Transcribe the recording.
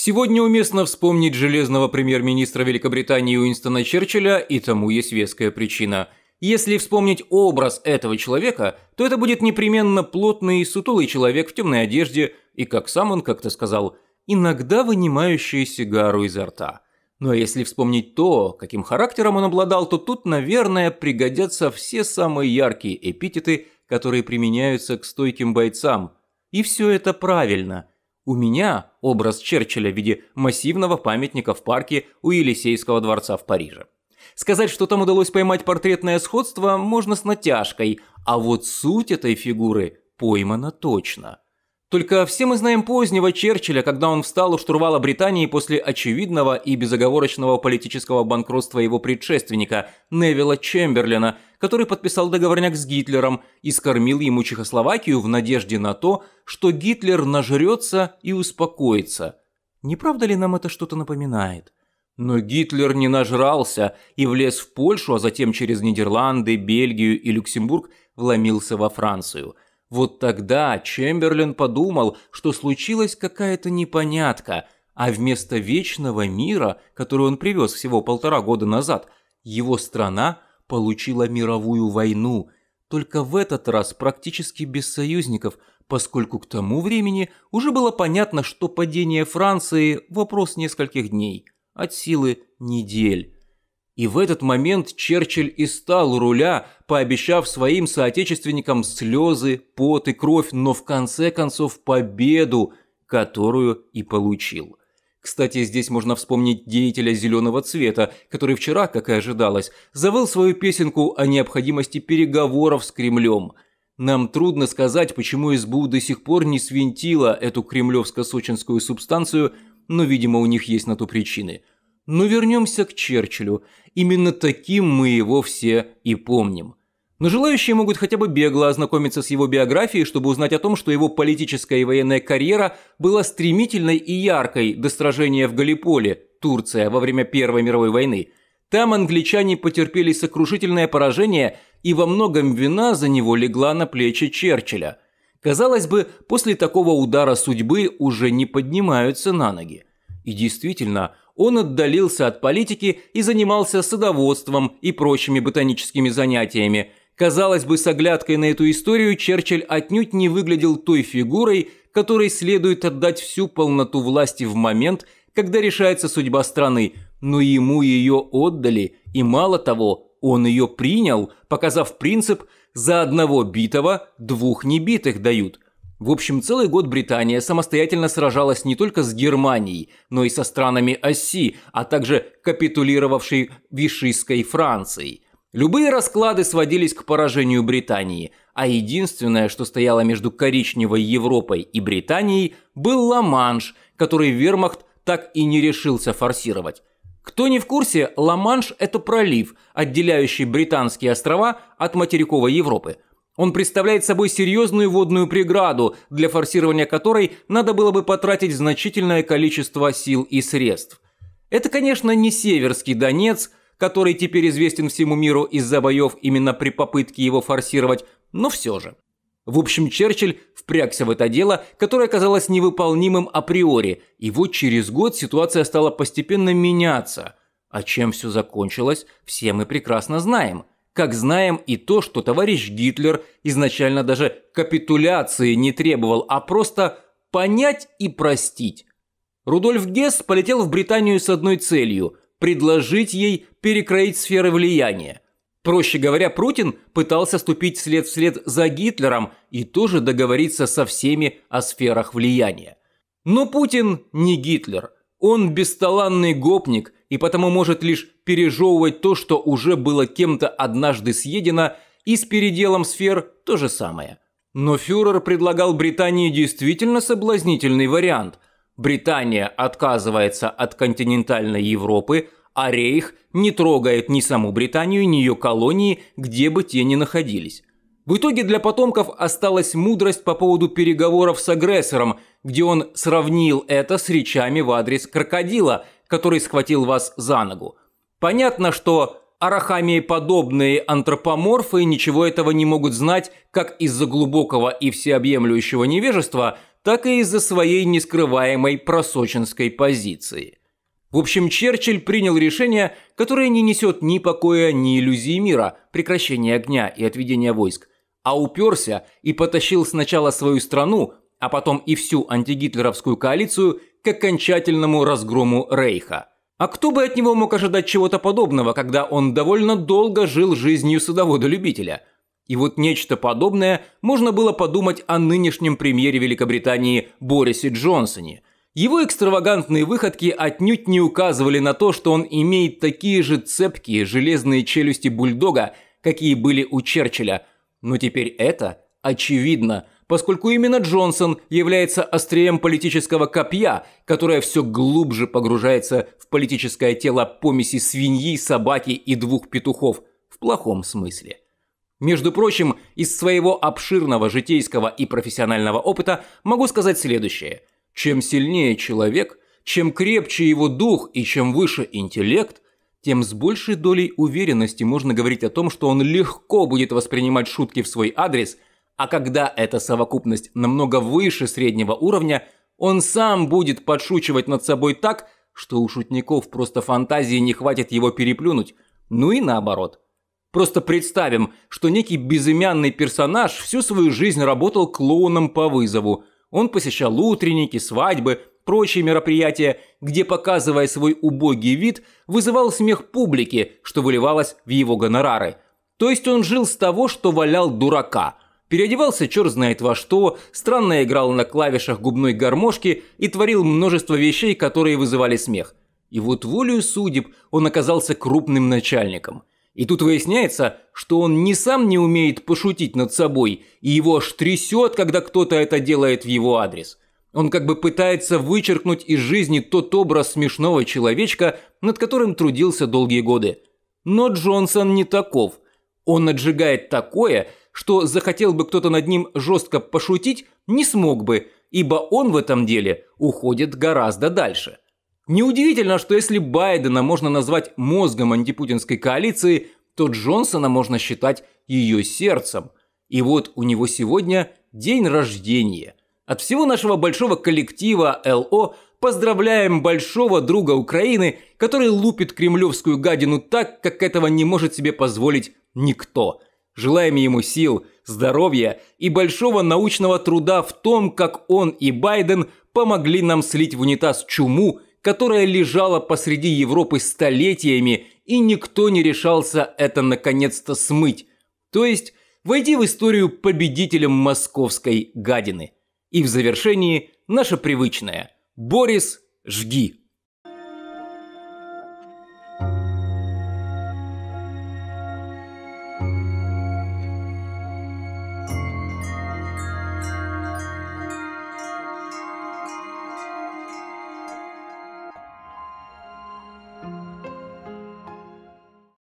Сегодня уместно вспомнить железного премьер-министра Великобритании Уинстона Черчилля, и тому есть веская причина. Если вспомнить образ этого человека, то это будет непременно плотный и сутулый человек в темной одежде и, как сам он как-то сказал, иногда вынимающий сигару изо рта. Но если вспомнить то, каким характером он обладал, то тут, наверное, пригодятся все самые яркие эпитеты, которые применяются к стойким бойцам. И все это правильно – у меня образ Черчилля в виде массивного памятника в парке у Елисейского дворца в Париже. Сказать, что там удалось поймать портретное сходство, можно с натяжкой, а вот суть этой фигуры поймана точно. Только все мы знаем позднего Черчилля, когда он встал у штурвала Британии после очевидного и безоговорочного политического банкротства его предшественника Невилла Чемберлина – который подписал договорняк с Гитлером и скормил ему Чехословакию в надежде на то, что Гитлер нажрется и успокоится. Не правда ли нам это что-то напоминает? Но Гитлер не нажрался и влез в Польшу, а затем через Нидерланды, Бельгию и Люксембург вломился во Францию. Вот тогда Чемберлен подумал, что случилась какая-то непонятка, а вместо вечного мира, который он привез всего полтора года назад, его страна получила мировую войну, только в этот раз практически без союзников, поскольку к тому времени уже было понятно, что падение Франции – вопрос нескольких дней, от силы недель. И в этот момент Черчилль и стал руля, пообещав своим соотечественникам слезы, пот и кровь, но в конце концов победу, которую и получил. Кстати, здесь можно вспомнить деятеля зеленого цвета, который вчера, как и ожидалось, завыл свою песенку о необходимости переговоров с Кремлем. Нам трудно сказать, почему СБУ до сих пор не свинтила эту кремлевско-сочинскую субстанцию, но, видимо, у них есть на то причины. Но вернемся к Черчиллю. Именно таким мы его все и помним. Но желающие могут хотя бы бегло ознакомиться с его биографией, чтобы узнать о том, что его политическая и военная карьера была стремительной и яркой до сражения в Галиполе, Турция, во время Первой мировой войны. Там англичане потерпели сокрушительное поражение, и во многом вина за него легла на плечи Черчилля. Казалось бы, после такого удара судьбы уже не поднимаются на ноги. И действительно, он отдалился от политики и занимался садоводством и прочими ботаническими занятиями – Казалось бы, с оглядкой на эту историю Черчилль отнюдь не выглядел той фигурой, которой следует отдать всю полноту власти в момент, когда решается судьба страны, но ему ее отдали, и мало того, он ее принял, показав принцип «за одного битого двух небитых дают». В общем, целый год Британия самостоятельно сражалась не только с Германией, но и со странами оси, а также капитулировавшей Вишистской Францией – Любые расклады сводились к поражению Британии, а единственное, что стояло между коричневой Европой и Британией, был Ла-Манш, который вермахт так и не решился форсировать. Кто не в курсе, Ла-Манш – это пролив, отделяющий британские острова от материковой Европы. Он представляет собой серьезную водную преграду, для форсирования которой надо было бы потратить значительное количество сил и средств. Это, конечно, не северский Донец – который теперь известен всему миру из-за боев именно при попытке его форсировать, но все же. В общем, Черчилль впрягся в это дело, которое казалось невыполнимым априори, и вот через год ситуация стала постепенно меняться. А чем все закончилось, все мы прекрасно знаем. Как знаем и то, что товарищ Гитлер изначально даже капитуляции не требовал, а просто понять и простить. Рудольф Гесс полетел в Британию с одной целью – предложить ей перекроить сферы влияния. Проще говоря, Путин пытался ступить след вслед за Гитлером и тоже договориться со всеми о сферах влияния. Но Путин не Гитлер. Он бесталанный гопник и потому может лишь пережевывать то, что уже было кем-то однажды съедено, и с переделом сфер то же самое. Но фюрер предлагал Британии действительно соблазнительный вариант – Британия отказывается от континентальной Европы, а Рейх не трогает ни саму Британию, ни ее колонии, где бы те ни находились. В итоге для потомков осталась мудрость по поводу переговоров с агрессором, где он сравнил это с речами в адрес крокодила, который схватил вас за ногу. Понятно, что Арахамии подобные антропоморфы ничего этого не могут знать как из-за глубокого и всеобъемлющего невежества, так и из-за своей нескрываемой просочинской позиции. В общем, Черчилль принял решение, которое не несет ни покоя, ни иллюзии мира, прекращения огня и отведения войск, а уперся и потащил сначала свою страну, а потом и всю антигитлеровскую коалицию к окончательному разгрому Рейха – а кто бы от него мог ожидать чего-то подобного, когда он довольно долго жил жизнью садовода-любителя? И вот нечто подобное можно было подумать о нынешнем премьере Великобритании Борисе Джонсоне. Его экстравагантные выходки отнюдь не указывали на то, что он имеет такие же цепкие железные челюсти бульдога, какие были у Черчилля. Но теперь это очевидно – поскольку именно Джонсон является острием политического копья, которое все глубже погружается в политическое тело помеси свиньи, собаки и двух петухов, в плохом смысле. Между прочим, из своего обширного житейского и профессионального опыта могу сказать следующее. Чем сильнее человек, чем крепче его дух и чем выше интеллект – тем с большей долей уверенности можно говорить о том, что он легко будет воспринимать шутки в свой адрес а когда эта совокупность намного выше среднего уровня, он сам будет подшучивать над собой так, что у шутников просто фантазии не хватит его переплюнуть. Ну и наоборот. Просто представим, что некий безымянный персонаж всю свою жизнь работал клоуном по вызову. Он посещал утренники, свадьбы, прочие мероприятия, где, показывая свой убогий вид, вызывал смех публики, что выливалось в его гонорары. То есть он жил с того, что валял дурака – Переодевался черт знает во что, странно играл на клавишах губной гармошки и творил множество вещей, которые вызывали смех. И вот волею судеб он оказался крупным начальником. И тут выясняется, что он не сам не умеет пошутить над собой, и его аж трясет, когда кто-то это делает в его адрес. Он как бы пытается вычеркнуть из жизни тот образ смешного человечка, над которым трудился долгие годы. Но Джонсон не таков. Он отжигает такое, что захотел бы кто-то над ним жестко пошутить, не смог бы, ибо он в этом деле уходит гораздо дальше. Неудивительно, что если Байдена можно назвать мозгом антипутинской коалиции, то Джонсона можно считать ее сердцем. И вот у него сегодня день рождения. От всего нашего большого коллектива ЛО поздравляем большого друга Украины, который лупит кремлевскую гадину так, как этого не может себе позволить никто – Желаем ему сил, здоровья и большого научного труда в том, как он и Байден помогли нам слить в унитаз чуму, которая лежала посреди Европы столетиями, и никто не решался это наконец-то смыть. То есть войти в историю победителем московской гадины. И в завершении наше привычное. Борис, жги!